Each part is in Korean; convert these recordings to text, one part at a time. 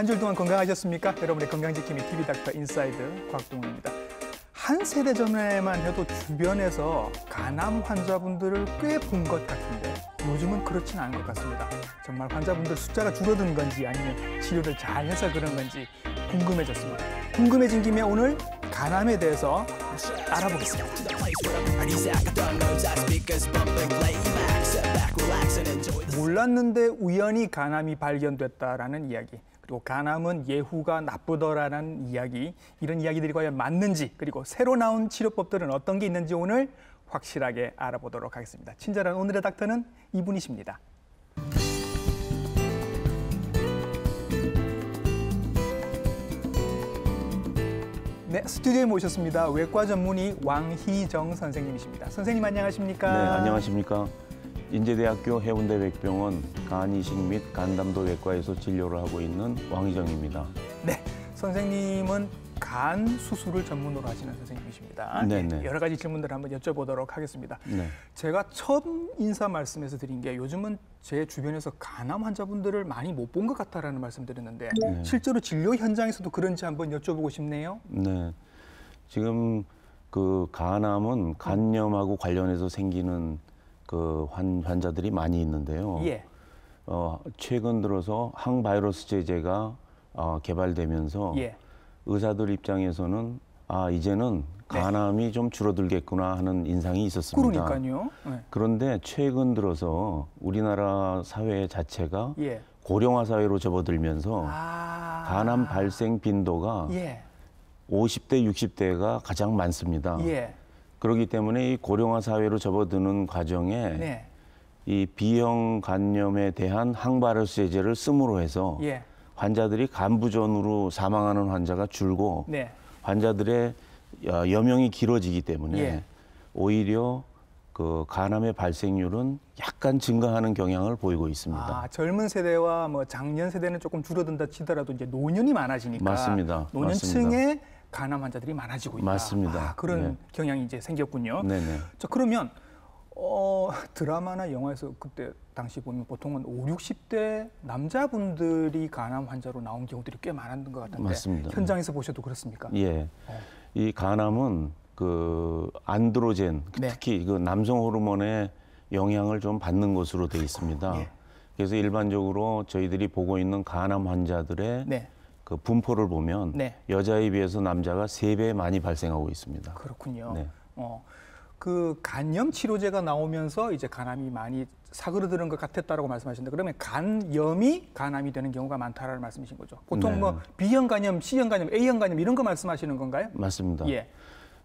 한 주 동안 건강하셨습니까? 여러분의 건강지킴이 TV 닥터 인사이드 곽동원입니다. 한 세대 전에만 해도 주변에서 간암 환자분들을 꽤 본 것 같은데 요즘은 그렇진 않은 것 같습니다. 정말 환자분들 숫자가 줄어든 건지 아니면 치료를 잘 해서 그런 건지 궁금해졌습니다. 궁금해진 김에 오늘 간암에 대해서 알아보겠습니다. 몰랐는데 우연히 간암이 발견됐다라는 이야기. 또 가남은 예후가 나쁘더라는 라 이야기, 이런 이야기들이 과연 맞는지, 그리고 새로 나온 치료법들은 어떤 게 있는지 오늘 확실하게 알아보도록 하겠습니다. 친절한 오늘의 닥터는 이분이십니다. 네, 스튜디오에 모셨습니다. 외과 전문의 왕희정 선생님이십니다. 선생님 안녕하십니까? 네, 안녕하십니까? 인제대학교 해운대 백병원 간이식 및 간담도 외과에서 진료를 하고 있는 왕희정입니다. 네, 선생님은 간 수술을 전문으로 하시는 선생님이십니다. 네네. 예, 네. 여러 가지 질문들을 한번 여쭤보도록 하겠습니다. 네. 제가 첫 인사 말씀에서 드린 게 요즘은 제 주변에서 간암 환자분들을 많이 못 본 것 같다라는 말씀드렸는데 네. 실제로 진료 현장에서도 그런지 한번 여쭤보고 싶네요. 네, 지금 그 간암은 간염하고 관련해서 생기는 그 환, 자들이 많이 있는데요. 예. 어, 최근 들어서 항바이러스 제제가 어, 개발되면서 예. 의사들 입장에서는 아 이제는 간암이 네. 좀 줄어들겠구나 하는 인상이 있었습니다. 그러니까요. 네. 그런데 최근 들어서 우리나라 사회 자체가 예. 고령화 사회로 접어들면서 아... 간암 발생 빈도가 예. 50대, 60대가 가장 많습니다. 예. 그렇기 때문에 이 고령화 사회로 접어드는 과정에 네. 이 비형 간염에 대한 항바이러스 제제를 쓰므로 해서 예. 환자들이 간부전으로 사망하는 환자가 줄고 네. 환자들의 어, 여명이 길어지기 때문에 예. 오히려 그 간암의 발생률은 약간 증가하는 경향을 보이고 있습니다. 아, 젊은 세대와 뭐 장년 세대는 조금 줄어든다 치더라도 이제 노년이 많아지니까 맞습니다. 노년층의 간암 환자들이 많아지고 있다. 맞습니다. 아, 그런 네. 경향이 이제 생겼군요. 네네. 자 그러면 어, 드라마나 영화에서 그때 당시 보면 보통은 5, 60대 남자분들이 간암 환자로 나온 경우들이 꽤 많았던 것 같은데 맞습니다. 현장에서 보셔도 그렇습니까? 예, 어. 이 간암은 그 안드로젠 네. 특히 그 남성 호르몬의 영향을 좀 받는 것으로 돼 있습니다. 예. 그래서 일반적으로 저희들이 보고 있는 간암 환자들의 네. 그 분포를 보면 네. 여자에 비해서 남자가 세 배 많이 발생하고 있습니다. 그렇군요. 네. 어. 그 간염 치료제가 나오면서 이제 간암이 많이 사그러드는 것 같았다라고 말씀하셨는데 그러면 간염이 간암이 되는 경우가 많다라는 말씀이신 거죠. 보통 네. 뭐 B형 간염, C형 간염, A형 간염 이런 거 말씀하시는 건가요? 맞습니다. 예.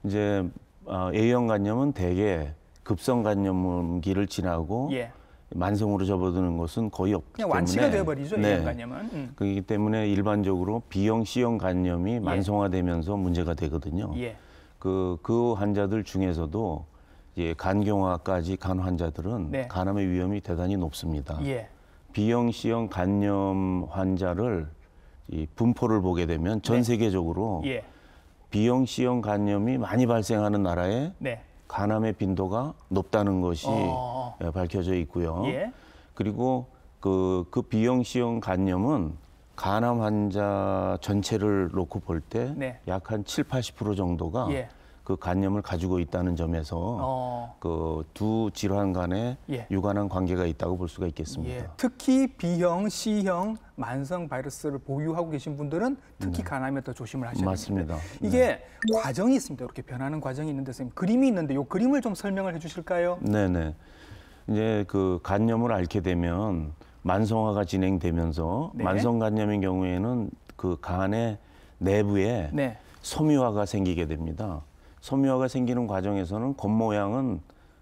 이제 어, A형 간염은 대개 급성 간염기를 지나고 예. 만성으로 접어드는 것은 거의 없기 그냥 때문에 완치가 되어버리죠 네. 간염은 음. 그렇기 때문에 일반적으로 B형, C형 간염이 예. 만성화되면서 문제가 되거든요. 예. 그, 그 환자들 중에서도 이제 간경화까지 간 환자들은 네. 간암의 위험이 대단히 높습니다. 예. B형, C형 간염 환자를 이 분포를 보게 되면 전 네. 세계적으로 예. B형, C형 간염이 많이 발생하는 나라에 네. 간암의 빈도가 높다는 것이 어. 어, 어. 예, 밝혀져 있고요. 예. 그리고 그, 그 비형시형 간염은 간암 환자 전체를 놓고 볼 때 약한 네. 7, 80% 정도가 예. 그 간염을 가지고 있다는 점에서 어. 그두 질환 간에 예. 유관한 관계가 있다고 볼 수가 있겠습니다. 예. 특히 B형, C형 만성 바이러스를 보유하고 계신 분들은 특히 네. 간암에 더 조심을 하셔야 맞습니다. 됩니다. 이게 네. 과정이 있습니다. 이렇게 변하는 과정이 있는데 선생님 그림이 있는데 요 그림을 좀 설명을 해 주실까요? 네, 네. 이제 그 간염을 앓게 되면 만성화가 진행되면서 네. 만성 간염인 경우에는 그 간의 내부에 네. 섬유화가 생기게 됩니다. 섬유화가 생기는 과정에서는 겉모양은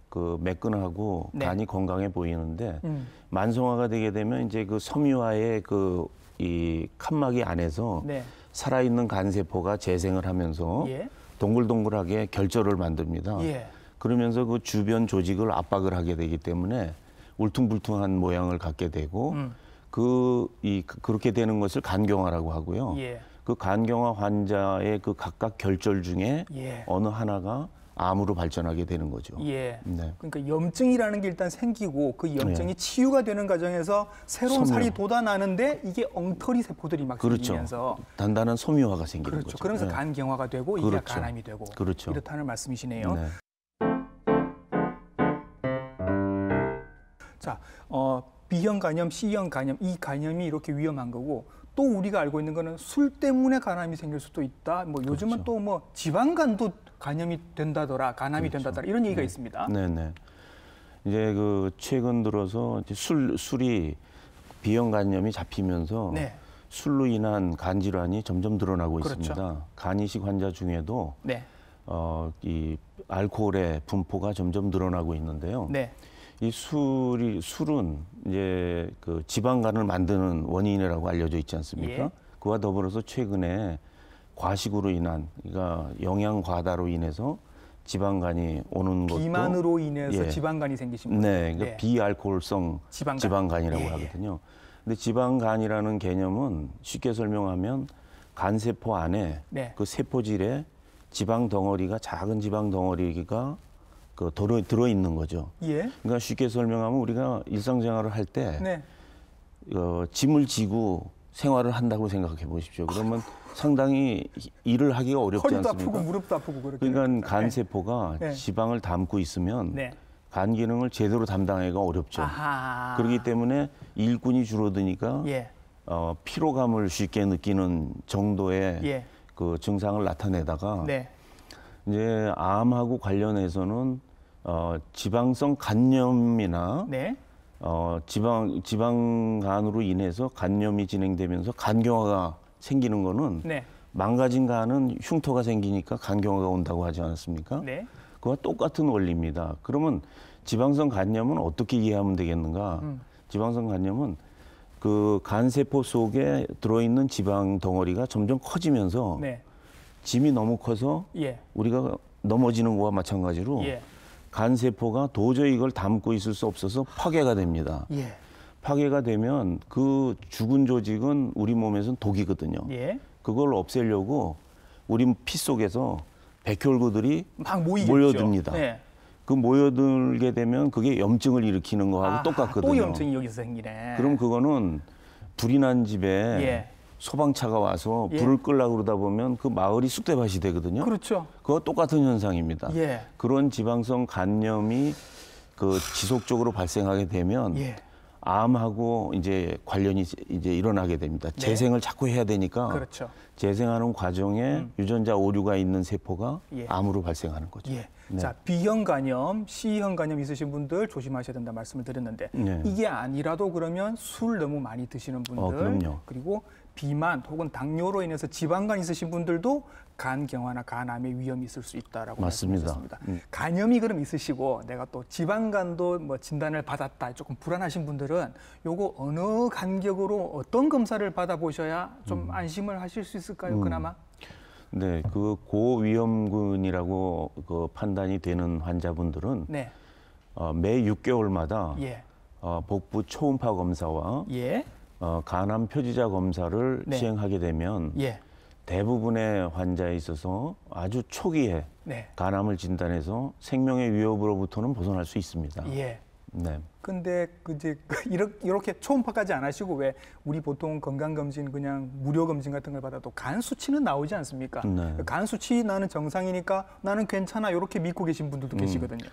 그 매끈하고 네. 간이 건강해 보이는데 음. 만성화가 되게 되면 이제 그 섬유화의 그 이 칸막이 안에서 네. 살아있는 간세포가 재생을 하면서 예. 동글동글하게 결절을 만듭니다. 예. 그러면서 그 주변 조직을 압박을 하게 되기 때문에 울퉁불퉁한 모양을 갖게 되고 음. 그이 그, 그렇게 되는 것을 간경화라고 하고요. 예. 그 간경화 환자의 그 각각 결절 중에 예. 어느 하나가 암으로 발전하게 되는 거죠. 예. 네. 그러니까 염증이라는 게 일단 생기고 그 염증이 예. 치유가 되는 과정에서 새로운 섬유. 살이 돋아나는데 이게 엉터리 세포들이 막 그렇죠. 생기면서 단단한 섬유화가 생기는 그렇죠. 거죠. 그러면서 네. 예. 간 경화가 되고 그렇죠. 간암이 되고 그렇죠. 이렇다는 말씀이시네요. 네. 자, 어, B형 간염, C형 간염 이 간염이 이렇게 위험한 거고 또 우리가 알고 있는 거는 술 때문에 간암이 생길 수도 있다. 뭐 요즘은 그렇죠. 또뭐 지방간도 간염이 된다더라, 간암이 그렇죠. 된다더라 이런 얘기가 네. 있습니다. 네네. 이제 그 최근 들어서 술 술이 비형 간염이 잡히면서 네. 술로 인한 간 질환이 점점 늘어나고 그렇죠. 있습니다. 간 이식 환자 중에도 네. 어, 이 알코올의 분포가 점점 늘어나고 있는데요. 네. 이 술이 술은 이제 그 지방간을 만드는 원인이라고 알려져 있지 않습니까? 예. 그와 더불어서 최근에 과식으로 인한 그러니까 영양 과다로 인해서 지방간이 오는 것도 비만으로 인해서 예. 지방간이 생기신 거죠. 네, 그러니까 예. 비알코올성 지방간. 이라고 예, 예. 하거든요. 근데 지방간이라는 개념은 쉽게 설명하면 간세포 안에 네. 그 세포질에 지방 덩어리가 작은 지방 덩어리가 그 들어, 들어 있는 거죠. 예. 그러니까 쉽게 설명하면 우리가 일상생활을 할때 네. 어, 짐을 지고 생활을 한다고 생각해 보십시오. 그러면 상당히 일을 하기가 어렵지 허리도 않습니까? 허리도 아프고 무릎도 아프고 그렇게. 그러니까 간 세포가 네. 네. 지방을 담고 있으면 네. 간 기능을 제대로 담당하기가 어렵죠. 아하. 그렇기 때문에 일꾼이 줄어드니까 예. 어, 피로감을 쉽게 느끼는 정도의 예. 그 증상을 나타내다가 네. 이제 암하고 관련해서는 어, 지방성 간염이나 네. 어, 지방 지방간으로 인해서 간염이 진행되면서 간경화가 생기는 거는 네. 망가진 간은 흉터가 생기니까 간경화가 온다고 하지 않았습니까? 네. 그와 똑같은 원리입니다. 그러면 지방성 간염은 어떻게 이해하면 되겠는가? 음. 지방성 간염은 그 간세포 속에 들어있는 지방 덩어리가 점점 커지면서 네. 짐이 너무 커서 예. 우리가 넘어지는 거와 마찬가지로 예. 간세포가 도저히 이걸 담고 있을 수 없어서 파괴가 됩니다. 예. 파괴가 되면 그 죽은 조직은 우리 몸에선 독이거든요. 예. 그걸 없애려고 우리 피 속에서 백혈구들이 막모이 몰려듭니다. 예. 그 모여들게 되면 그게 염증을 일으키는 거하고 아, 똑같거든요. 또 염증이 여기서 생기네. 그럼 그거는 불이 난 집에 예. 소방차가 와서 예. 불을 끌려고 그러다 보면 그 마을이 쑥대밭이 되거든요. 그렇죠. 그거 똑같은 현상입니다. 예. 그런 지방성 간염이 그 지속적으로 발생하게 되면 예. 암하고 이제 관련이 이제 일어나게 됩니다. 네. 재생을 자꾸 해야 되니까 그렇죠. 재생하는 과정에 음. 유전자 오류가 있는 세포가 예. 암으로 발생하는 거죠. 예. 네. 자, B형 간염, C형 간염 있으신 분들 조심하셔야 된다 말씀을 드렸는데 네. 이게 아니라도 그러면 술 너무 많이 드시는 어, 분들 어, 그리고 비만 혹은 당뇨로 인해서 지방간 있으신 분들도 간 경화나 간암의 위험이 있을 수 있다라고 말씀하셨습니다. 음. 간염이 그럼 있으시고 내가 또 지방간도 뭐 진단을 받았다 조금 불안하신 분들은 요거 어느 간격으로 어떤 검사를 받아보셔야 좀 음. 안심을 하실 수 있을까요? 음. 그나마 네, 그 고위험군이라고 그 판단이 되는 환자분들은 네. 어, 매 6개월마다 예. 어, 복부 초음파 검사와 예. 어, 간암 표지자 검사를 네. 시행하게 되면 예. 대부분의 환자에 있어서 아주 초기에 네. 간암을 진단해서 생명의 위협으로부터는 벗어날 수 있습니다. 예. 네. 근데 그 이제 이렇게, 이렇게 초음파까지 안 하시고 왜 우리 보통 건강검진 그냥 무료검진 같은 걸 받아도 간 수치는 나오지 않습니까? 네. 간 수치 나는 정상이니까 나는 괜찮아 이렇게 믿고 계신 분들도 음. 계시거든요.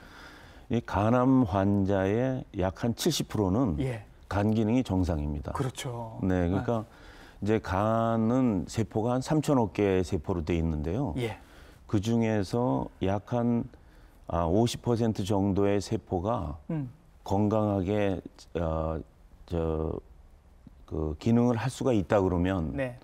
이 간암 환자의 약 한 70%는 예. 간 기능이 정상입니다. 그렇죠. 네, 네, 그러니까 이제 간은 세포가 한 3천억 개의 세포로 돼 있는데요. 예. 그 중에서 약한 아, 50% 정도의 세포가 음. 건강하게 어, 저 그 기능을 할 수가 있다 그러면 네.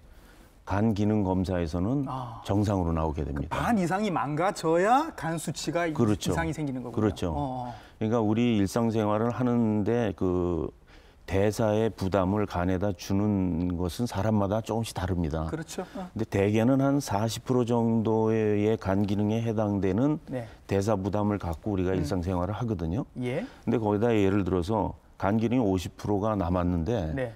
간 기능 검사에서는 아. 정상으로 나오게 됩니다. 그반 이상이 망가져야 간 수치가 그렇죠. 이상이 생기는 거고요. 그렇죠. 어, 어 그러니까 우리 일상생활을 하는데 그 대사의 부담을 간에다 주는 것은 사람마다 조금씩 다릅니다. 그렇죠. 어. 근데 대개는 한 40% 정도의 간 기능에 해당되는 네. 대사 부담을 갖고 우리가 음. 일상생활을 하거든요. 예. 근데 거기다 예를 들어서 간 기능이 50%가 남았는데 네.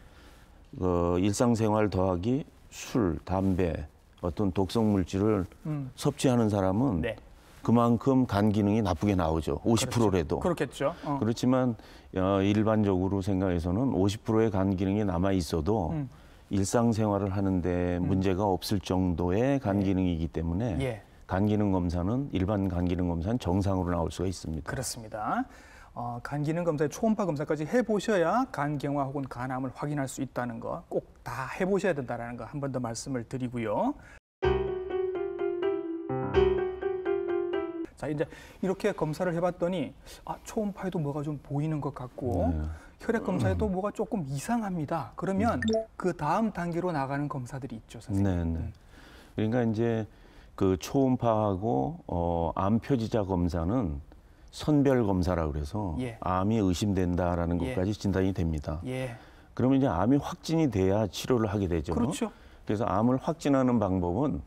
어, 일상생활 더하기 술, 담배, 어떤 독성 물질을 음. 섭취하는 사람은 네. 그만큼 간 기능이 나쁘게 나오죠. 50%라도. 그렇겠죠. 어. 그렇지만 어, 일반적으로 생각해서는 50%의 간 기능이 남아 있어도 음. 일상생활을 하는데 음. 문제가 없을 정도의 간 예. 기능이기 때문에 예. 간 기능 검사는 일반 간 기능 검사는 정상으로 나올 수가 있습니다. 그렇습니다. 어, 간 기능 검사에 초음파 검사까지 해보셔야 간 경화 혹은 간암을 확인할 수 있다는 거 꼭 다 해보셔야 된다는 거 한 번 더 말씀을 드리고요. 자 이제 이렇게 검사를 해봤더니 아 초음파에도 뭐가 좀 보이는 것 같고 네. 혈액 검사에 도 음. 뭐가 조금 이상합니다. 그러면 음. 그 다음 단계로 나가는 검사들이 있죠, 선생님. 네, 네, 네. 그러니까 이제 그 초음파하고 어, 암 표지자 검사는 선별 검사라 그래서 예. 암이 의심된다라는 예. 것까지 예. 진단이 됩니다. 예. 그러면 이제 암이 확진이 돼야 치료를 하게 되죠. 그렇죠. 그래서 암을 확진하는 방법은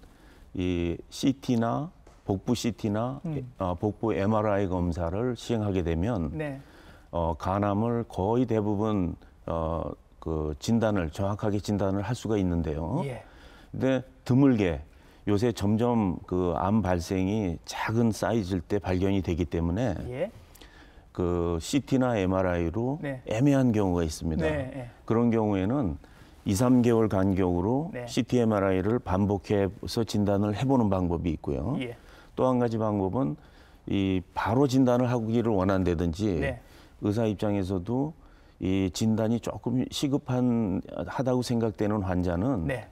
이 CT나 복부 CT나 음. 어, 복부 MRI 검사를 시행하게 되면 네. 어, 간암을 거의 대부분 어, 그 진단을 정확하게 진단을 할 수가 있는데요. 그런데 예. 드물게 요새 점점 그 암 발생이 작은 사이즈일 때 발견이 되기 때문에 예. 그 CT나 MRI로 네. 애매한 경우가 있습니다. 네. 네. 그런 경우에는 2, 3개월 간격으로 네. CT, MRI를 반복해서 진단을 해보는 방법이 있고요. 예. 또한 가지 방법은 이 바로 진단을 하기를 원한다든지 네. 의사 입장에서도 이 진단이 조금 시급한 하다고 생각되는 환자는 네.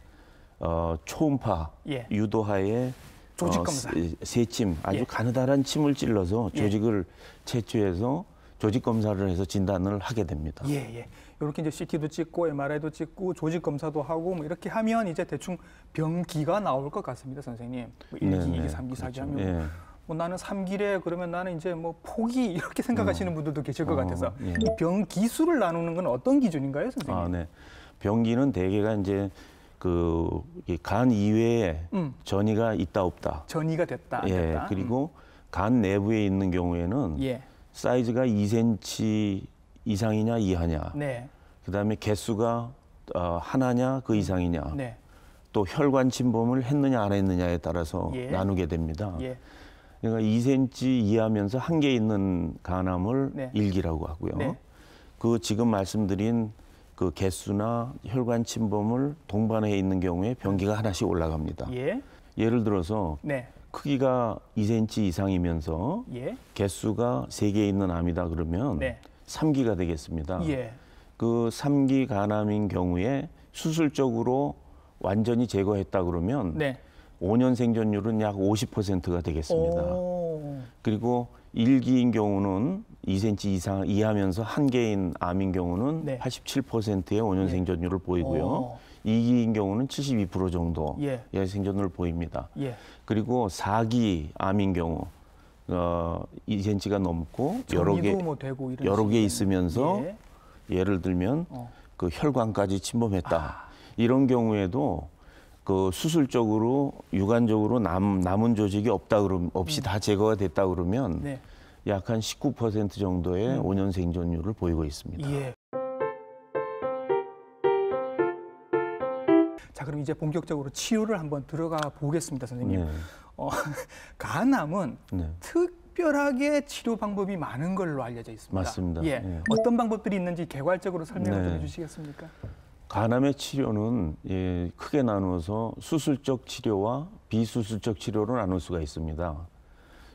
어, 초음파 예. 유도하에 조직 어, 검사 어, 세침 아주 예. 가느다란 침을 찔러서 예. 조직을 예. 채취해서 조직 검사를 해서 진단을 하게 됩니다. 예, 예. 이렇게 이제 CT도 찍고 MRI도 찍고 조직 검사도 하고 뭐 이렇게 하면 이제 대충 병기가 나올 것 같습니다, 선생님. 1기, 뭐 네 2기, 3기, 4기 하면 뭐 예. 뭐 나는 3기래 그러면 나는 이제 뭐 포기 이렇게 생각하시는 음. 분들도 계실 것 어, 같아서 예. 병 기수를 나누는 건 어떤 기준인가요, 선생님? 아, 네. 병기는 대개가 이제 그 간 이외에 음. 전이가 있다 없다. 전이가 됐다. 예. 됐다. 그리고 음. 간 내부에 있는 경우에는 예. 사이즈가 2cm 이상이냐 이하냐. 네. 그다음에 개수가 어, 하나냐 그 이상이냐. 네. 또 혈관 침범을 했느냐 안 했느냐에 따라서 예. 나누게 됩니다. 예. 그러니까 2cm 이하면서 한 개 있는 간암을 네. 일기라고 하고요. 네. 그 지금 말씀드린 그 개수나 혈관 침범을 동반해 있는 경우에 변기가 하나씩 올라갑니다. 예. 를 들어서 네. 크기가 2cm 이상이면서 예. 개수가 3개 있는 암이다 그러면 네. 3기가 되겠습니다. 예. 그 3기 간암인 경우에 수술적으로 완전히 제거했다 그러면 네. 5년 생존율은 약 50%가 되겠습니다. 오. 그리고 1기인 경우는 2cm 이상 이하면서 한개인 암인 경우는 네. 87%의 5년 생존율을 보이고요. 오. 2기인 경우는 72% 정도의 예. 예 생존율을 보입니다. 예. 그리고 4기 암인 경우 어, 2cm가 넘고 여러 개뭐 여러 개 뭐 있으면서 예. 를 들면 어. 그 혈관까지 침범했다. 아. 이런 경우에도 그 수술적으로 유관적으로 남, 남은 조직이 없다 그럼 없이 음. 다 제거가 됐다 그러면 네. 약한 19% 정도의 음. 5년 생존율을 보이고 있습니다. 예. 자, 그럼 이제 본격적으로 치료를 한번 들어가 보겠습니다, 선생님. 네. 어, 간암은 네. 특별하게 치료 방법이 많은 걸로 알려져 있습니다. 맞습니다. 예. 예. 어떤 방법들이 있는지 개괄적으로 설명을 네. 좀 해주시겠습니까? 간암의 치료는 예, 크게 나누어서 수술적 치료와 비수술적 치료로 나눌 수가 있습니다.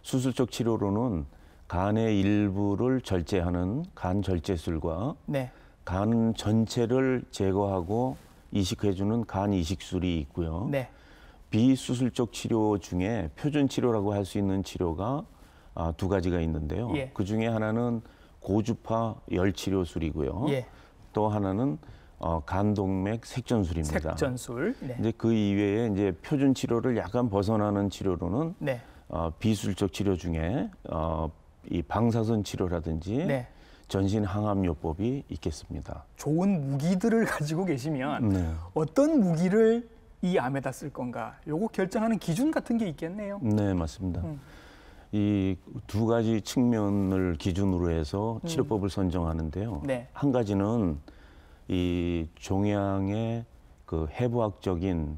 수술적 치료로는 간의 일부를 절제하는 간 절제술과 네. 간 전체를 제거하고 이식해주는 간 이식술이 있고요. 네. 비수술적 치료 중에 표준 치료라고 할 수 있는 치료가 아, 두 가지가 있는데요. 예. 그 중에 하나는 고주파 열치료술이고요. 예. 또 하나는 어, 간동맥 색전술입니다. 색전술. 네. 이제 그 이외에 이제 표준 치료를 약간 벗어나는 치료로는 네. 어, 비술적 수 치료 중에 어, 이 방사선 치료라든지 네. 전신 항암요법이 있겠습니다. 좋은 무기들을 가지고 계시면 네. 어떤 무기를 이 암에다 쓸 건가? 요거 결정하는 기준 같은 게 있겠네요. 네, 맞습니다. 음. 이두 가지 측면을 기준으로 해서 음. 치료법을 음. 선정하는데요. 네. 한 가지는 이 종양의 그 해부학적인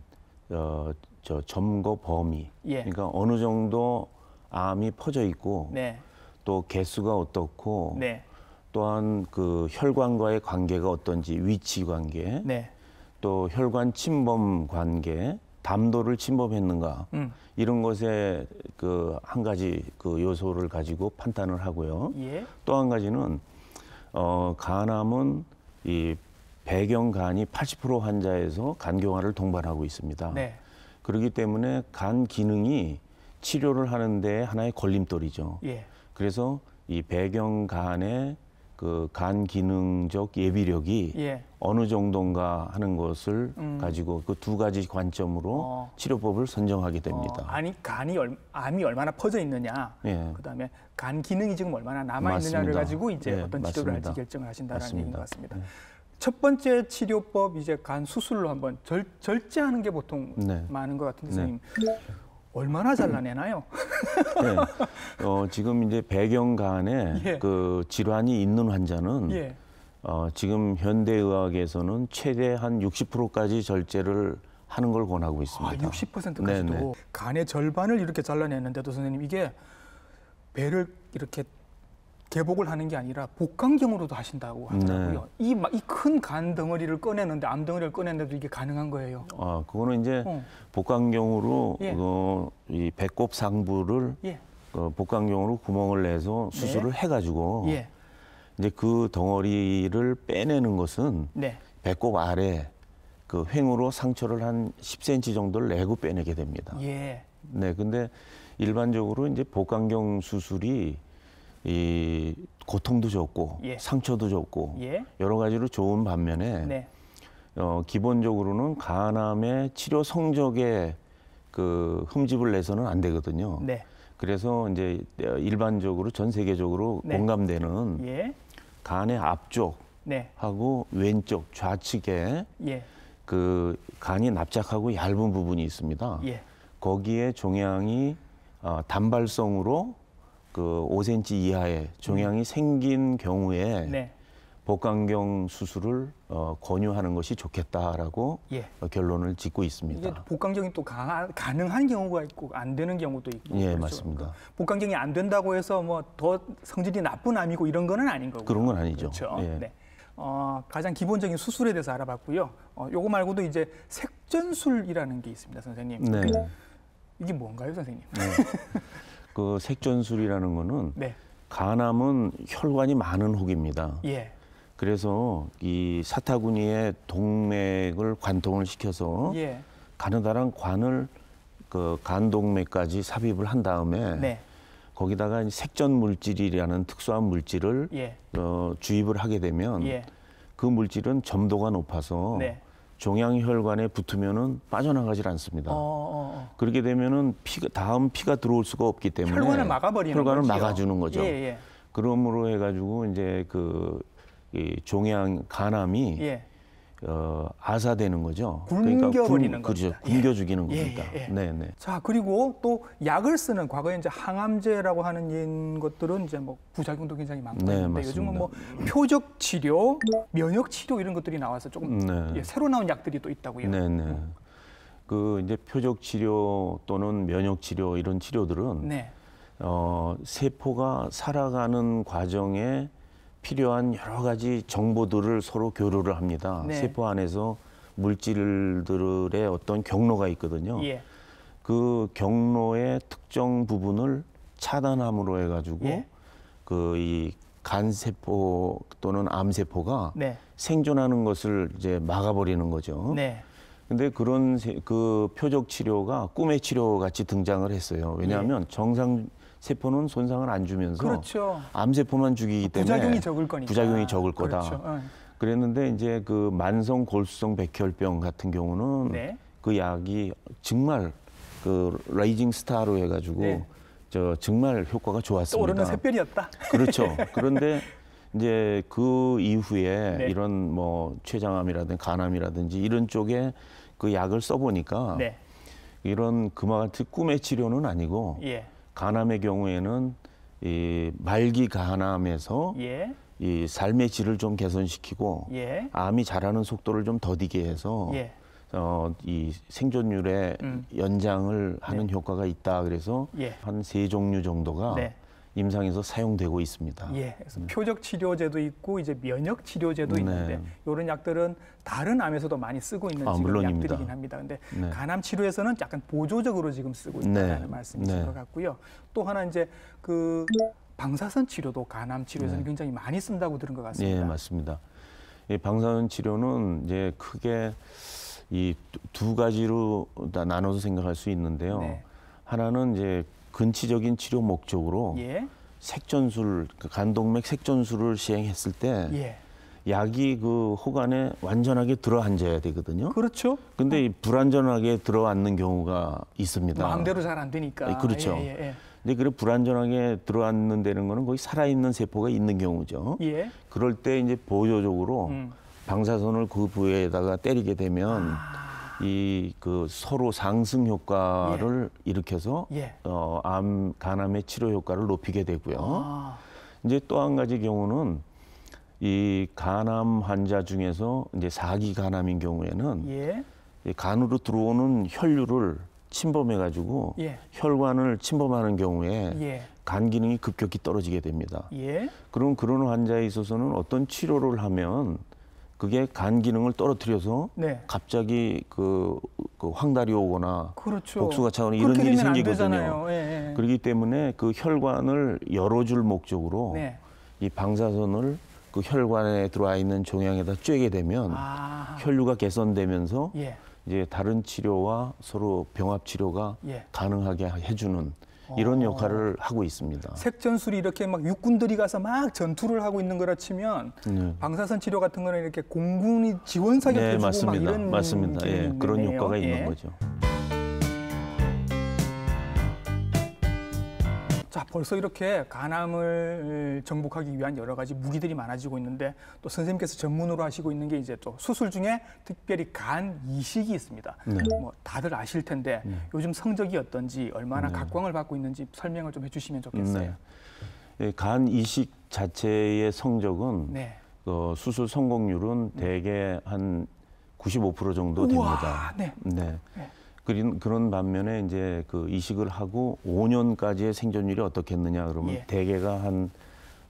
어, 저 점거 범위. 예. 그러니까 어느 정도 암이 퍼져 있고 네. 또 개수가 어떻고 네. 또한 그 혈관과의 관계가 어떤지 위치 관계, 네. 또 혈관 침범 관계, 담도를 침범했는가 음. 이런 것에 그 한 가지 그 요소를 가지고 판단을 하고요. 예. 또한 가지는 어 간암은 이 배경 간이 80% 환자에서 간경화를 동반하고 있습니다. 네. 그렇기 때문에 간 기능이 치료를 하는데 하나의 걸림돌이죠. 예. 그래서 이 배경 간의 그간 기능적 예비력이 예. 어느 정도인가 하는 것을 음. 가지고 그 두 가지 관점으로 어. 치료법을 선정하게 됩니다. 어, 아니 간이 얼, 암이 얼마나 퍼져 있느냐, 예. 그다음에 간 기능이 지금 얼마나 남아 있느냐를 가지고 이제 예, 어떤 치료를 맞습니다. 할지 결정을 하신다는 맞습니다. 얘기인 것 같습니다. 네. 첫 번째 치료법 이제 간 수술로 한번 절, 절제하는 게 보통 네. 많은 것 같은데 네. 선생님. 네. 얼마나 잘라내나요? 네. 어, 지금 이제 배경 간에 예. 그 질환이 있는 환자는 예. 어, 지금 현대의학에서는 최대 한 60%까지 절제를 하는 걸 권하고 있습니다. 아, 60%까지도 네네. 간의 절반을 이렇게 잘라내는데도 선생님 이게 배를 이렇게 개복을 하는 게 아니라 복강경으로도 하신다고 하더라고요. 네. 이큰 간 덩어리를 꺼내는데 암 덩어리를 꺼내는데도 이게 가능한 거예요. 아 그거는 이제 어. 복강경으로 예. 어, 이 배꼽 상부를 예. 어, 복강경으로 구멍을 내서 네. 수술을 네. 해가지고 예. 이제 그 덩어리를 빼내는 것은 네. 배꼽 아래 그 횡으로 상처를 한 10cm 정도를 내고 빼내게 됩니다. 예. 네, 근데 일반적으로 이제 복강경 수술이 이 고통도 좋고 예. 상처도 좋고 예. 여러 가지로 좋은 반면에 네. 어, 기본적으로는 간암의 치료 성적에 그 흠집을 내서는 안 되거든요. 네. 그래서 이제 어, 일반적으로 전 세계적으로 네. 공감되는 예. 간의 앞쪽 네. 하고 왼쪽 좌측에 예. 그 간이 납작하고 얇은 부분이 있습니다. 예. 거기에 종양이 어, 단발성으로 그 5cm 이하의 종양이 생긴 경우에 네. 복강경 수술을 어, 권유하는 것이 좋겠다라고 예. 어, 결론을 짓고 있습니다. 복강경이 또 가, 능한 경우가 있고 안 되는 경우도 있고. 예, 그렇죠? 맞습니다. 그러니까 복강경이 안 된다고 해서 뭐 더 성질이 나쁜 암이고 이런 거는 아닌 거고 그런 건 아니죠. 그렇죠? 예. 네. 어, 가장 기본적인 수술에 대해서 알아봤고요. 어, 요거 말고도 이제 색전술이라는 게 있습니다, 선생님. 네. 이게 뭔가요, 선생님? 네. 그 색전술이라는 거는 네. 간암은 혈관이 많은 혹입니다. 예. 그래서 이 사타구니의 동맥을 관통을 시켜서 예. 가느다란 관을 그 간동맥까지 삽입을 한 다음에 네. 거기다가 색전 물질이라는 특수한 물질을 예. 어, 주입을 하게 되면 예. 그 물질은 점도가 높아서 네. 종양혈관에 붙으면은 빠져나가질 않습니다. 어, 어, 어. 그렇게 되면은 피가 다음 피가 들어올 수가 없기 때문에 혈관을 막아버리는 혈관을 거지 막아주는 거죠. 예, 예. 그러므로 해가지고 이제 그이 종양 간암이 예. 어, 아사되는 거죠. 그러니까 굶겨 그러니까 버리는 굶, 죠 그렇죠. 예. 굶겨 죽이는 예, 겁니다. 예, 예. 네, 네. 자, 그리고 또 약을 쓰는 과거에 이제 항암제라고 하는 것들은 이제 뭐 부작용도 굉장히 많고 네, 요즘은 뭐 표적 치료, 면역 치료 이런 것들이 나와서 조금 네. 예, 새로 나온 약들이 또 있다고요. 네, 네. 음. 그 이제 표적 치료 또는 면역 치료 이런 치료들은 네. 어, 세포가 살아가는 과정에 필요한 여러 가지 정보들을 서로 교류를 합니다. 네. 세포 안에서 물질들의 어떤 경로가 있거든요. 예. 그 경로의 특정 부분을 차단함으로 해가지고 예? 그이 간세포 또는 암세포가 네. 생존하는 것을 이제 막아버리는 거죠. 네. 근데 그런 세, 그 표적 치료가 꿈의 치료 같이 등장을 했어요. 왜냐하면 예. 정상 세포는 손상을 안 주면서 그렇죠. 암세포만 죽이기 아, 때문에 부작용이 적을 거니까 부작용이 적을 거다. 그렇죠. 어. 그랬는데 이제 그 만성 골수성 백혈병 같은 경우는 네. 그 약이 정말 그 라이징 스타로 해가지고 네. 저 정말 효과가 좋았습니다. 오르는 샛별이었다. 그렇죠. 그런데 이제 그 이후에 네. 이런 뭐 췌장암이라든지 간암이라든지 이런 쪽에 그 약을 써보니까 네. 이런 그마 같은 꿈의 치료는 아니고 예. 간암의 경우에는 이 말기 간암에서 예. 이 삶의 질을 좀 개선시키고 예. 암이 자라는 속도를 좀 더디게 해서 예. 어, 이 생존율의 음. 연장을 하는 네. 효과가 있다 그래서 예. 한세 종류 정도가 네. 임상에서 사용되고 있습니다. 예, 그래서 음. 표적 치료제도 있고 이제 면역 치료제도 네. 있는데 이런 약들은 다른 암에서도 많이 쓰고 있는 아, 지금 약들이긴 합니다. 근데 네. 간암 치료에서는 약간 보조적으로 지금 쓰고 있다는 네. 말씀이신 네. 것 같고요. 또 하나 이제 그 방사선 치료도 간암 치료에서는 네. 굉장히 많이 쓴다고 들은 것 같습니다. 예, 맞습니다. 이 방사선 치료는 이제 크게 이 두 가지로 나눠서 생각할 수 있는데요. 네. 하나는 이제 근치적인 치료 목적으로 예. 색전술, 그러니까 간동맥 색전술을 시행했을 때 예. 약이 그호관에 완전하게 들어앉아야 되거든요. 그렇죠. 근데 불안전하게 들어앉는 경우가 있습니다. 마음대로 뭐 잘안 되니까. 예, 그렇죠. 예, 예, 예. 근데 그래 불안전하게 들어앉는다는 거는 거의 살아있는 세포가 있는 경우죠. 예. 그럴 때 이제 보조적으로 음. 방사선을 그 부위에다가 때리게 되면 아. 이그 서로 상승 효과를 예. 일으켜서 예. 어, 암 간암의 치료 효과를 높이게 되고요. 아. 이제 또 한 가지 경우는 이 간암 환자 중에서 이제 사기 간암인 경우에는 예. 간으로 들어오는 혈류를 침범해 가지고 예. 혈관을 침범하는 경우에 예. 간 기능이 급격히 떨어지게 됩니다. 예. 그럼 그런 환자에 있어서는 어떤 치료를 하면 그게 간 기능을 떨어뜨려서 네. 갑자기 그, 그 황달이 오거나 그렇죠. 복수가 차거나 이런 일이 생기거든요. 예, 예. 그렇기 때문에 그 혈관을 열어줄 목적으로 네. 이 방사선을 그 혈관에 들어와 있는 종양에다 쬐게 되면 아. 혈류가 개선되면서 예. 이제 다른 치료와 서로 병합 치료가 예. 가능하게 해주는 이런 어. 역할을 하고 있습니다. 색전술이 이렇게 막 육군들이 가서 막 전투를 하고 있는 거라 치면 네. 방사선 치료 같은 거는 이렇게 공군이 지원 사격 네, 주고 맞습니다. 막 이런 맞습니다. 예, 그런 효과가 있는 예. 거죠. 자, 벌써 이렇게 간암을 정복하기 위한 여러 가지 무기들이 많아지고 있는데 또 선생님께서 전문으로 하시고 있는 게 이제 또 수술 중에 특별히 간 이식이 있습니다. 네. 뭐 다들 아실 텐데 네. 요즘 성적이 어떤지 얼마나 네. 각광을 받고 있는지 설명을 좀 해주시면 좋겠어요. 네. 예, 간 이식 자체의 성적은 네. 어, 수술 성공률은 대개 한 95% 정도 됩니다. 우 네. 네. 네. 그런 그런 반면에 이제 그 이식을 하고 5년까지의 생존율이 어떻겠느냐 그러면 예. 대개가 한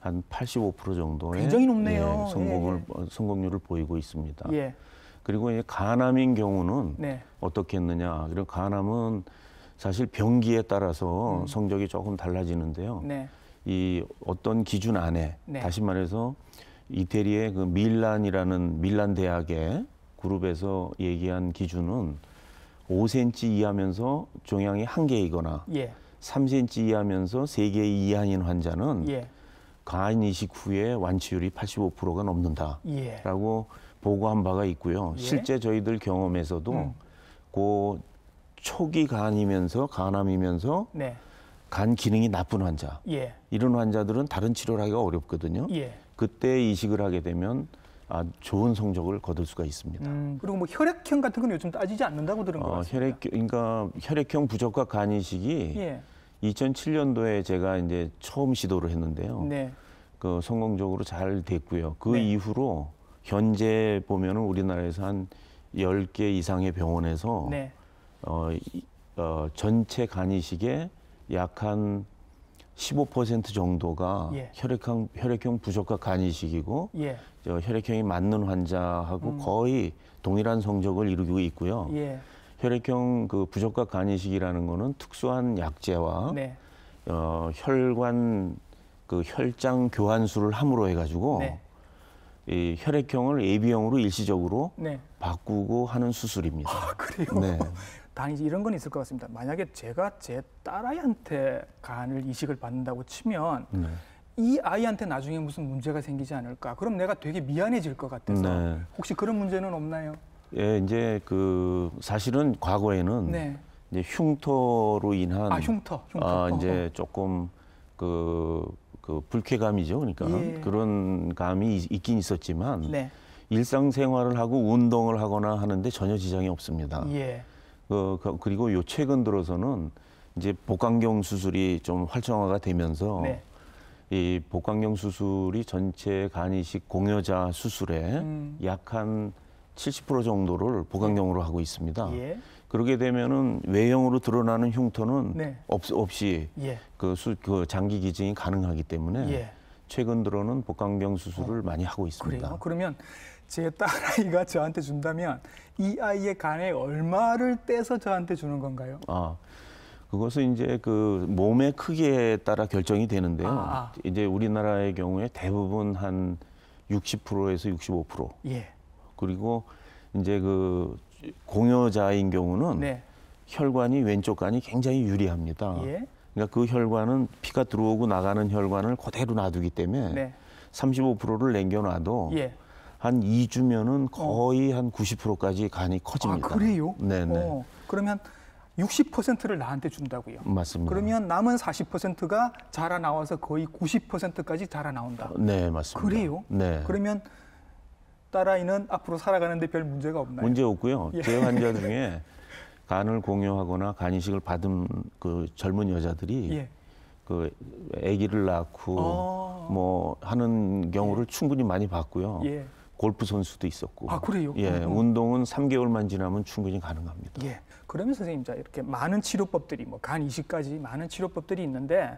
한 85% 정도의 굉장히 높네요. 예, 예 성공을 예, 어, 성공률을 보이고 있습니다. 예. 그리고 이제 간암인 경우는 네. 어떻겠느냐. 그리고 간암은 사실 병기에 따라서 음. 성적이 조금 달라지는데요. 네. 이 어떤 기준 안에 네. 다시 말해서 이태리의 그 밀란이라는 밀란 대학의 그룹에서 얘기한 기준은 5cm 이하면서 종양이 한 개이거나 예. 3cm 이하면서 세 개 이하인 환자는 예. 간인 이식 후에 완치율이 85%가 넘는다라고 예. 보고한 바가 있고요. 예. 실제 저희들 경험에서도 음. 그 초기 간이면서 간암이면서 네. 간 기능이 나쁜 환자 예. 이런 환자들은 다른 치료를 하기가 어렵거든요. 예. 그때 이식을 하게 되면 아, 좋은 성적을 거둘 수가 있습니다. 음, 그리고 뭐 혈액형 같은 건 요즘 따지지 않는다고 들은 어, 같습니다. 어, 혈액, 그러니까 혈액형 부족과 간이식이 예. 2007년도에 제가 이제 처음 시도를 했는데요. 네. 그 성공적으로 잘 됐고요. 그 네. 이후로 현재 보면은 우리나라에서 한 10개 이상의 병원에서 네. 어, 어, 전체 간이식에 약한 15% 정도가 예. 혈액형, 혈액형 부족과 간이식이고 예. 저 혈액형이 맞는 환자하고 음. 거의 동일한 성적을 이루고 있고요. 예. 혈액형 그 부족과 간이식이라는 거는 특수한 약제와 네. 어, 혈관 그 혈장 교환술을 함으로 해가지고 네. 이 혈액형을 AB형으로 일시적으로 네. 바꾸고 하는 수술입니다. 아, 그래요? 네. 단 이런 건 있을 것 같습니다. 만약에 제가 제 딸아이한테 간을 이식을 받는다고 치면 네. 이 아이한테 나중에 무슨 문제가 생기지 않을까? 그럼 내가 되게 미안해질 것 같아서 네. 혹시 그런 문제는 없나요? 예, 이제 그 사실은 과거에는 네. 이제 흉터로 인한 아 흉터, 흉터. 아, 이제 조금 그, 그 불쾌감이죠, 그러니까 예. 그런 감이 있긴 있었지만 네. 일상생활을 하고 운동을 하거나 하는데 전혀 지장이 없습니다. 예. 어, 그, 그리고 요 최근 들어서는 이제 복강경 수술이 좀 활성화가 되면서 네. 이 복강경 수술이 전체 간이식 공여자 수술에 음. 약한 70% 정도를 복강경으로 하고 있습니다. 예. 그렇게 되면은 외형으로 드러나는 흉터는 네. 없, 없이 예. 그, 수, 그 장기 기증이 가능하기 때문에 예. 최근 들어는 복강경 수술을 어. 많이 하고 있습니다. 그래요? 그러면 제 딸아이가 저한테 준다면 이 아이의 간에 얼마를 떼서 저한테 주는 건가요? 아, 그것은 이제 그 몸의 크기에 따라 결정이 되는데요. 아. 아. 이제 우리나라의 경우에 대부분 한 60%에서 65%. 예. 그리고 이제 그 공여자인 경우는 네. 혈관이 왼쪽 간이 굉장히 유리합니다. 예. 그러니까 그 혈관은 피가 들어오고 나가는 혈관을 그대로 놔두기 때문에 네. 35%를 남겨놔도 예. 한 2주면은 거의 어. 한 90%까지 간이 커집니다. 아, 그래요? 네네. 네. 어, 그러면 60%를 나한테 준다고요. 맞습니다. 그러면 남은 40%가 자라 나와서 거의 90%까지 자라 나온다. 네, 맞습니다. 그래요? 네. 그러면 딸아이는 앞으로 살아가는데 별 문제가 없나요? 문제 없고요. 예. 제 환자 중에 간을 공유하거나 간 이식을 받은 그 젊은 여자들이 예. 그 아기를 낳고 어... 뭐 하는 경우를 예. 충분히 많이 봤고요. 예. 골프 선수도 있었고. 아 그래요? 예, 음. 운동은 3개월만 지나면 충분히 가능합니다. 예. 그러면 선생님 자 이렇게 많은 치료법들이 뭐 간 이식까지 많은 치료법들이 있는데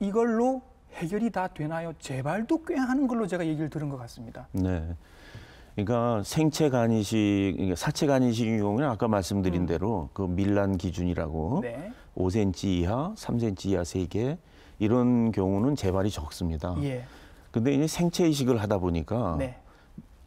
이걸로 해결이 다 되나요? 재발도 꽤 하는 걸로 제가 얘기를 들은 것 같습니다. 네. 그러니까 생체 간이식, 그러니까 사체 간이식의 경우는 아까 말씀드린 음. 대로 그 밀란 기준이라고 네. 5cm 이하, 3cm 이하 세 개 이런 경우는 재발이 적습니다. 예. 근데 이제 생체 이식을 하다 보니까 네.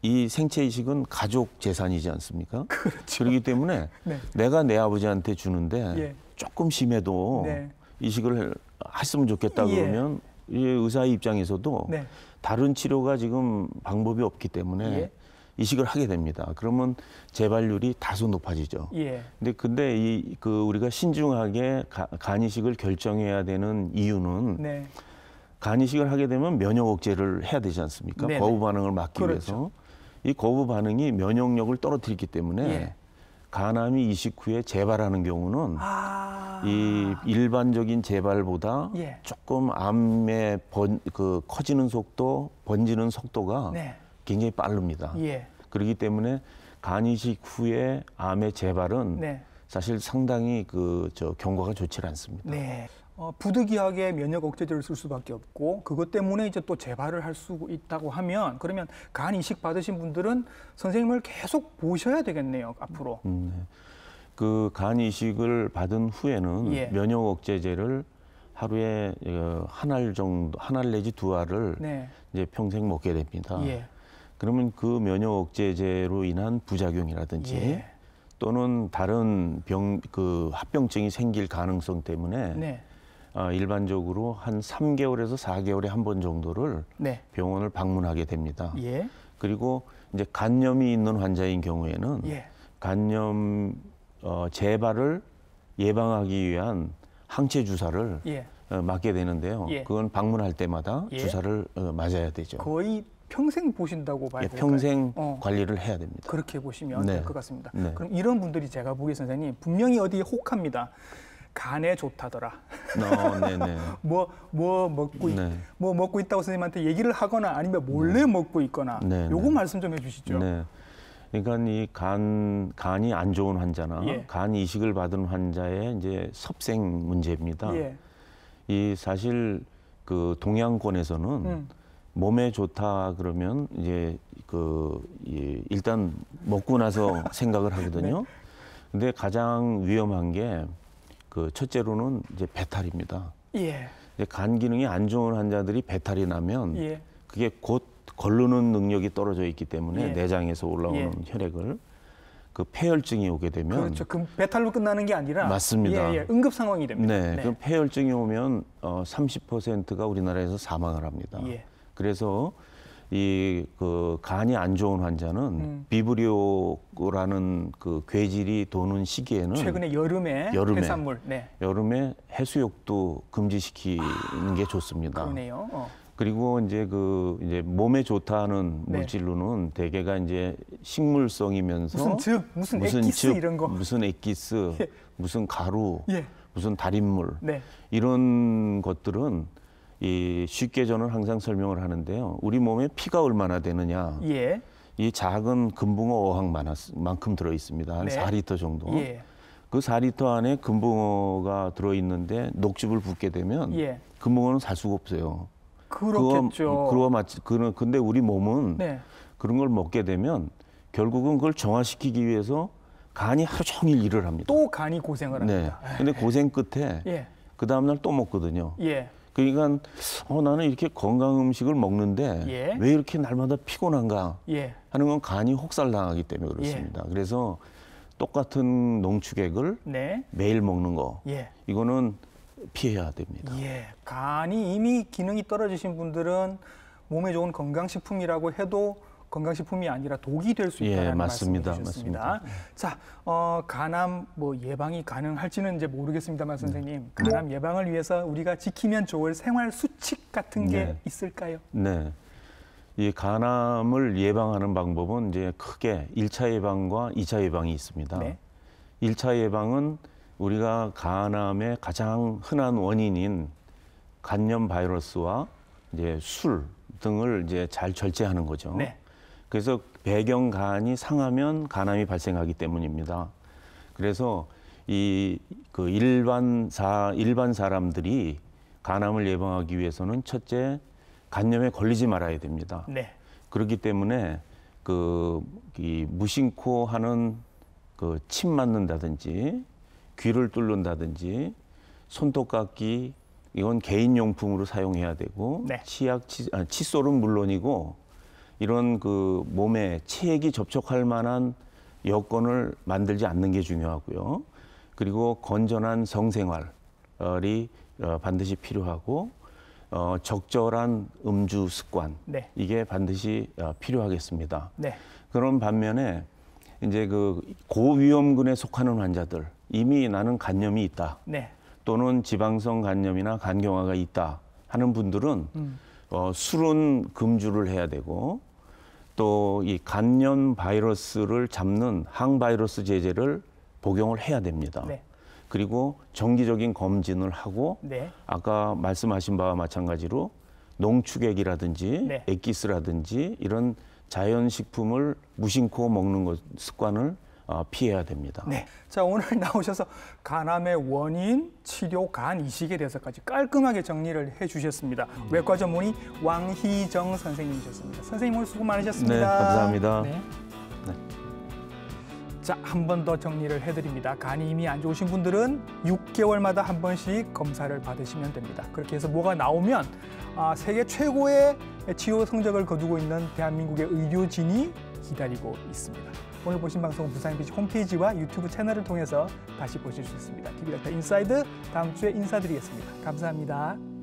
이 생체 이식은 가족 재산이지 않습니까? 그렇죠. 그렇기 때문에 네. 내가 내 아버지한테 주는데 예. 조금 심해도 네. 이식을 했으면 좋겠다 예. 그러면 예. 의사의 입장에서도 네. 다른 치료가 지금 방법이 없기 때문에 예. 이식을 하게 됩니다. 그러면 재발률이 다소 높아지죠. 예. 근데 근데 이그 우리가 신중하게 간이식을 결정해야 되는 이유는 네. 간이식을 하게 되면 면역 억제를 해야 되지 않습니까? 네네. 거부 반응을 막기 그렇죠. 위해서. 이 거부 반응이 면역력을 떨어뜨리기 때문에 예. 간암이 이식 후에 재발하는 경우는 아... 이 일반적인 재발보다 예. 조금 암의 번, 그 커지는 속도, 번지는 속도가 네. 굉장히 빠릅니다. 예. 그렇기 때문에 간이식 후에 암의 재발은 네. 사실 상당히 그 저 경과가 좋지 않습니다. 네. 어, 부득이하게 면역 억제제를 쓸 수밖에 없고 그것 때문에 이제 또 재발을 할 수 있다고 하면 그러면 간 이식 받으신 분들은 선생님을 계속 보셔야 되겠네요 앞으로. 음, 네. 그간 이식을 받은 후에는 예. 면역 억제제를 하루에 어, 한알 정도 한 알 내지 두 알을 네. 이제 평생 먹게 됩니다. 예. 그러면 그 면역 억제제로 인한 부작용이라든지 예. 또는 다른 병 그 합병증이 생길 가능성 때문에 네. 어, 일반적으로 한 3개월에서 4개월에 한 번 정도를 네. 병원을 방문하게 됩니다. 예. 그리고 이제 간염이 있는 환자인 경우에는 예. 간염 어, 재발을 예방하기 위한 항체 주사를 예. 어, 맞게 되는데요. 예. 그건 방문할 때마다 예. 주사를 어, 맞아야 되죠. 거의 평생 보신다고 봐야 예, 될까요? 평생 어. 관리를 해야 됩니다. 그렇게 보시면 네. 될것 같습니다. 네. 그럼 이런 분들이 제가 보기 선생님 분명히 어디에 혹합니다. 간에 좋다더라. 어, 네, 네. 뭐, 뭐 먹고, 네. 뭐 먹고 있다고 선생님한테 얘기를 하거나 아니면 몰래 네. 먹고 있거나 네, 네. 요거 말씀 좀 해주시죠. 그러니까 이 간, 간이 안 좋은 환자나 예. 간 이식을 받은 환자의 이제 섭생 문제입니다. 예. 이 사실 그 동양권에서는 음. 몸에 좋다 그러면 이제 그 일단 먹고 나서 생각을 하거든요. 근데 가장 위험한 게그 첫째로는 이제 배탈입니다. 예. 이제 간 기능이 안 좋은 환자들이 배탈이 나면 예. 그게 곧 걸르는 능력이 떨어져 있기 때문에 예. 내장에서 올라오는 예. 혈액을 그 폐혈증이 오게 되면 그렇죠. 그 배탈로 끝나는 게 아니라 맞습니다. 예, 예. 응급 상황이 됩니다. 네, 네. 그럼 폐혈증이 오면 어 30%가 우리나라에서 사망을 합니다. 예. 그래서 이그 간이 안 좋은 환자는 음. 비브리오라는 그 괴질이 도는 시기에는 최근에 여름에, 여름에 해산물 네. 여름에 해수욕도 금지시키는 아, 게 좋습니다. 그러네요. 어. 그리고 이제 그 이제 몸에 좋다는 네. 물질로는 대개가 이제 식물성이면서 무슨 즙, 무슨, 무슨 액기스 즙, 이런 거, 무슨 액기스, 예. 무슨 가루, 예. 무슨 달인물 네. 이런 것들은 이 쉽게 저는 항상 설명을 하는데요. 우리 몸에 피가 얼마나 되느냐. 예. 이 작은 금붕어 어항만큼 들어 있습니다. 한 네. 4리터 정도. 예. 그 4리터 안에 금붕어가 들어 있는데 녹즙을 붓게 되면 예. 금붕어는 살 수가 없어요. 그렇겠죠. 그거 맞지. 그는 근데 우리 몸은 네. 그런 걸 먹게 되면 결국은 그걸 정화시키기 위해서 간이 하루 종일 일을 합니다. 또 간이 고생을 네. 합니다. 네. 근데 고생 끝에 예. 그 다음날 또 먹거든요. 예. 그러니까 어, 나는 이렇게 건강 음식을 먹는데 예. 왜 이렇게 날마다 피곤한가 예. 하는 건 간이 혹살당하기 때문에 그렇습니다. 예. 그래서 똑같은 농축액을 네. 매일 먹는 거 예. 이거는 피해야 됩니다. 예. 간이 이미 기능이 떨어지신 분들은 몸에 좋은 건강식품이라고 해도 건강식품이 아니라 독이 될 수 있다는 예, 맞습니다. 말씀을 셨습니다 맞습니다. 자, 어, 간암 뭐 예방이 가능할지는 이제 모르겠습니다만 네. 선생님, 간암 네. 예방을 위해서 우리가 지키면 좋을 생활 수칙 같은 게 네. 있을까요? 네. 이 간암을 예방하는 방법은 이제 크게 일차 예방과 이차 예방이 있습니다. 네. 일차 예방은 우리가 간암의 가장 흔한 원인인 간염 바이러스와 이제 술 등을 이제 잘 절제하는 거죠. 네. 그래서 배경간이 상하면 간암이 발생하기 때문입니다. 그래서 이 그 일반 사 일반 사람들이 간암을 예방하기 위해서는 첫째 간염에 걸리지 말아야 됩니다. 네. 그렇기 때문에 그 이 무심코 하는 그 침 맞는다든지 귀를 뚫는다든지 손톱 깎기 이건 개인 용품으로 사용해야 되고 네. 치약 치, 아, 칫솔은 물론이고 이런 그 몸에 체액이 접촉할 만한 여건을 만들지 않는 게 중요하고요. 그리고 건전한 성생활이 어, 반드시 필요하고 어, 적절한 음주 습관 네. 이게 반드시 어, 필요하겠습니다. 네. 그런 반면에 이제 그 고위험군에 속하는 환자들 이미 나는 간염이 있다 네. 또는 지방성 간염이나 간경화가 있다 하는 분들은 음. 어, 술은 금주를 해야 되고 또이간염 바이러스를 잡는 항바이러스 제제를 복용을 해야 됩니다. 네. 그리고 정기적인 검진을 하고 네. 아까 말씀하신 바와 마찬가지로 농축액이라든지 네. 액기스라든지 이런 자연식품을 무심코 먹는 것, 습관을 어, 피해야 됩니다. 네. 자, 오늘 나오셔서 간암의 원인, 치료, 간 이식에 대해서까지 깔끔하게 정리를 해 주셨습니다. 음. 외과 전문의 왕희정 선생님이셨습니다. 선생님 오늘 수고 많으셨습니다. 네, 감사합니다. 네. 네. 자, 한 번 더 정리를 해 드립니다. 간이 이미 안 좋으신 분들은 6개월마다 한 번씩 검사를 받으시면 됩니다. 그렇게 해서 뭐가 나오면 아, 세계 최고의 치료 성적을 거두고 있는 대한민국의 의료진이 기다리고 있습니다. 오늘 보신 방송은 부산비치 홈페이지와 유튜브 채널을 통해서 다시 보실 수 있습니다. TV 닥터 인사이드 다음 주에 인사드리겠습니다. 감사합니다.